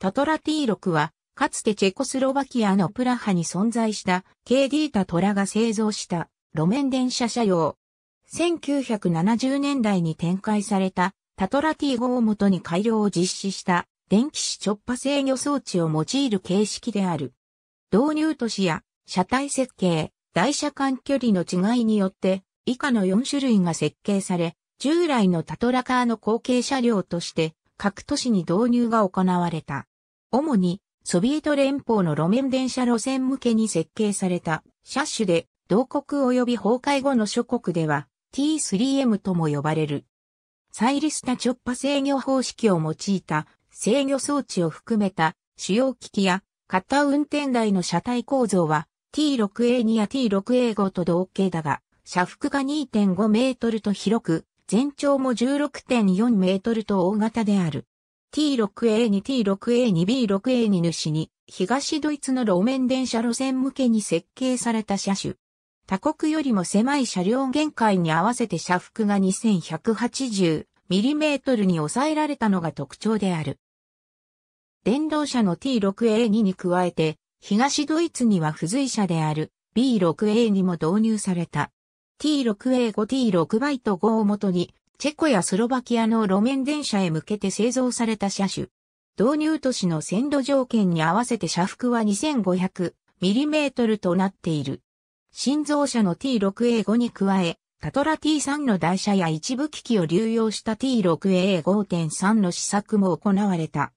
タトラ T6 は、かつてチェコスロバキアのプラハに存在した KD タトラが製造した路面電車車両。1970年代に展開されたタトラ T5 をもとに改良を実施した電気視直波制御装置を用いる形式である。導入都市や車体設計、台車間距離の違いによって以下の4種類が設計され、従来のタトラカーの後継車両として各都市に導入が行われた。主にソビエト連邦の路面電車路線向けに設計された車種で、同国及び崩壊後の諸国では T3M とも呼ばれる。サイリスタ直波制御方式を用いた制御装置を含めた主要機器や型運転台の車体構造は T6A2 や T6A5 と同型だが、車幅が2.5メートルと広く、全長も16.4メートルと大型である。T6A2T6A2B6A2 主に、東ドイツの路面電車路線向けに設計された車種。他国よりも狭い車両限界に合わせて車幅が 2180mm に抑えられたのが特徴である。電動車の T6A2 に加えて、東ドイツには付随車である B6A にも導入された。T6A5、T6 バイト5をもとにチェコやスロバキアの路面電車へ向けて製造された車種。導入都市の線路条件に合わせて車幅は 2500mm となっている。新造車の T6A5 に加え、タトラ T3 の台車や一部機器を流用した T6A5.3 の試作も行われた。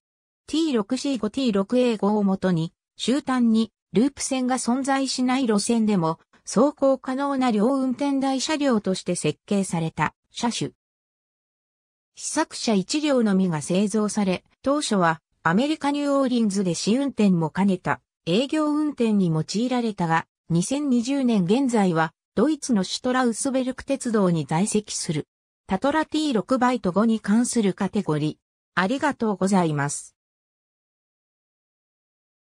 T6C5T6A5 をもとに、終端にループ線が存在しない路線でも、走行可能な両運転台車両として設計された車種。試作車一両のみが製造され、当初はアメリカニューオーリンズで試運転も兼ねた営業運転に用いられたが、2020年現在はドイツのシュトラウスベルク鉄道に在籍する。タトラ T6 バイト5に関するカテゴリー。ありがとうございます。